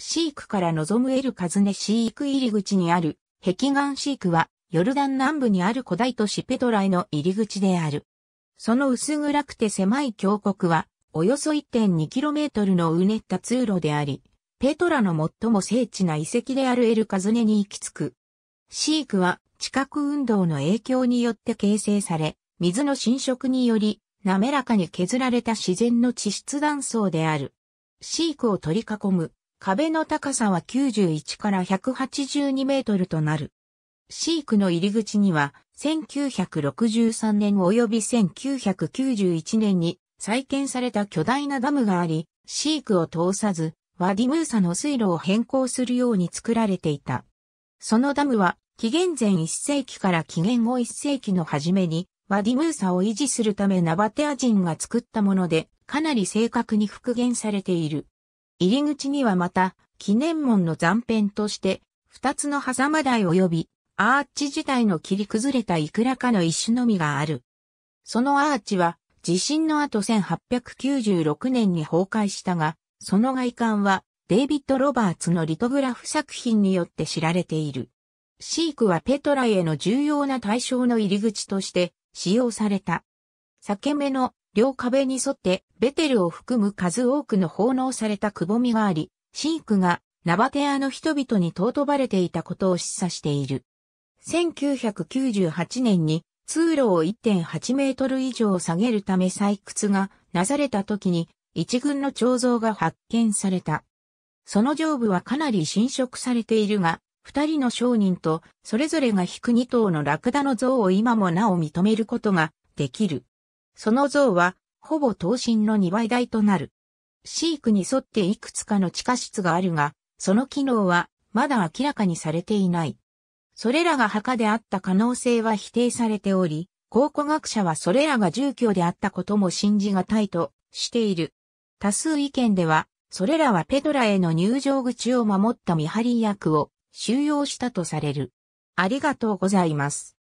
シークから望むエルカズネシーク入り口にある、壁岩シークは、ヨルダン南部にある古代都市ペトラへの入り口である。その薄暗くて狭い峡谷は、およそ 1.2km のうねった通路であり、ペトラの最も精緻な遺跡であるエルカズネに行き着く。シークは地殻運動の影響によって形成され、水の浸食により滑らかに削られた自然の地質断層である。シークを取り囲む壁の高さは91から182メートルとなる。シークの入り口には、1963年及び1991年に再建された巨大なダムがあり、シークを通さず、ワディムーサの水路を変更するように作られていた。そのダムは、紀元前1世紀から紀元後1世紀の初めに、ワディムーサを維持するためナバテア人が作ったもので、かなり正確に復元されている。入り口にはまた、記念門の残片として、二つの狭間台及び、アーチ自体の切り崩れたいくらかの一種のみがある。そのアーチは、地震の後1896年に崩壊したが、その外観は、デイビッド・ロバーツのリトグラフ作品によって知られている。シークはペトラへの重要な対象の入り口として使用された。裂け目の両壁に沿ってベテルを含む数多くの奉納されたくぼみがあり、シークがナバテアの人々に尊ばれていたことを示唆している。1998年に通路を1.8メートル以上下げるため採掘がなされた時に一群の彫像が発見された。その上部はかなり侵食されているが、二人の商人とそれぞれが引く二頭のラクダの像を今もなお認めることができる。その像は、ほぼ等身の2倍台となる。飼育に沿っていくつかの地下室があるが、その機能はまだ明らかにされていない。それらが墓であった可能性は否定されており、考古学者はそれらが住居であったことも信じがたいとしている。多数意見では、それらはペドラへの入場口を守った見張り役を収容したとされる。ありがとうございます。